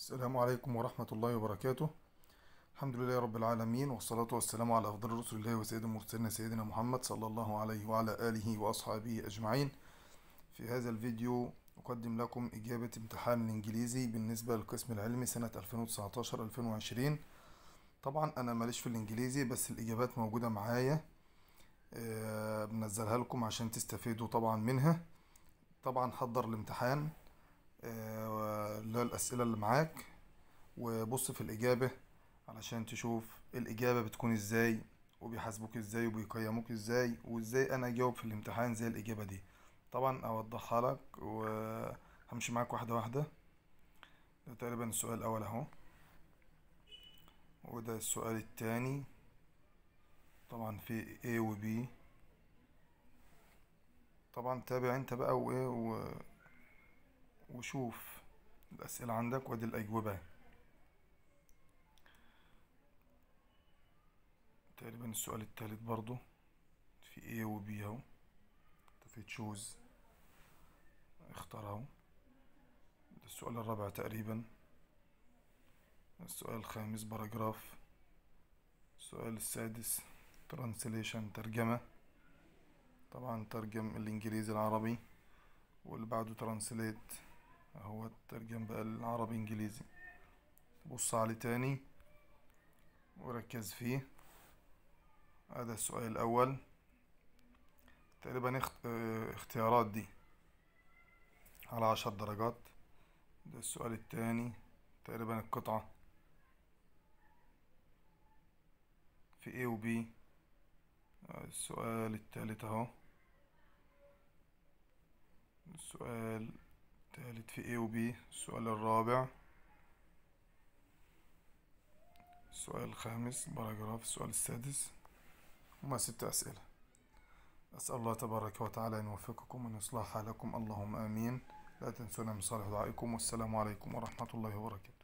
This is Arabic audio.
السلام عليكم ورحمة الله وبركاته الحمد لله رب العالمين والصلاة والسلام على أفضل رسل الله وسيد المرسلين سيدنا محمد صلى الله عليه وعلى آله وأصحابه أجمعين في هذا الفيديو أقدم لكم إجابة امتحان الإنجليزي بالنسبة للقسم العلمي سنة 2019-2020 طبعا أنا ماليش في الإنجليزي بس الإجابات موجودة معايا آه، بنزلها لكم عشان تستفيدوا طبعا منها طبعا حضر الامتحان آه، اللي هي الأسئلة اللي معاك وبص في الإجابة علشان تشوف الإجابة بتكون إزاي وبيحاسبوك إزاي وبيقيموك إزاي وإزاي أنا أجاوب في الامتحان زي الإجابة دي طبعا أوضحها لك وهمشي معاك واحدة واحدة ده تقريبا السؤال الأول أهو وده السؤال التاني طبعا في A و B طبعا تابع انت بقى وايه وشوف الأسئلة عندك وادي الأجوبة تقريبا السؤال التالت برضو في A و B اهو في تشوز اختار اهو السؤال الرابع تقريبا السؤال الخامس باراجراف السؤال السادس ترانسليشن ترجمة طبعا ترجم الانجليزي العربي واللي بعده ترانسليت اهو الترجم بقى للعربي انجليزي بص عليه تاني وركز فيه هذا السؤال الاول تقريبا آه، اختيارات دي على عشر درجات ده السؤال التاني تقريبا القطعة في A و B السؤال التالت اهو السؤال تالت في A و B السؤال الرابع السؤال الخامس باراجراف السؤال السادس هما ست أسئلة أسأل الله تبارك وتعالى أن يوفقكم وأن يصلح حالكم اللهم آمين لا تنسونا من صالح دعائكم والسلام عليكم ورحمة الله وبركاته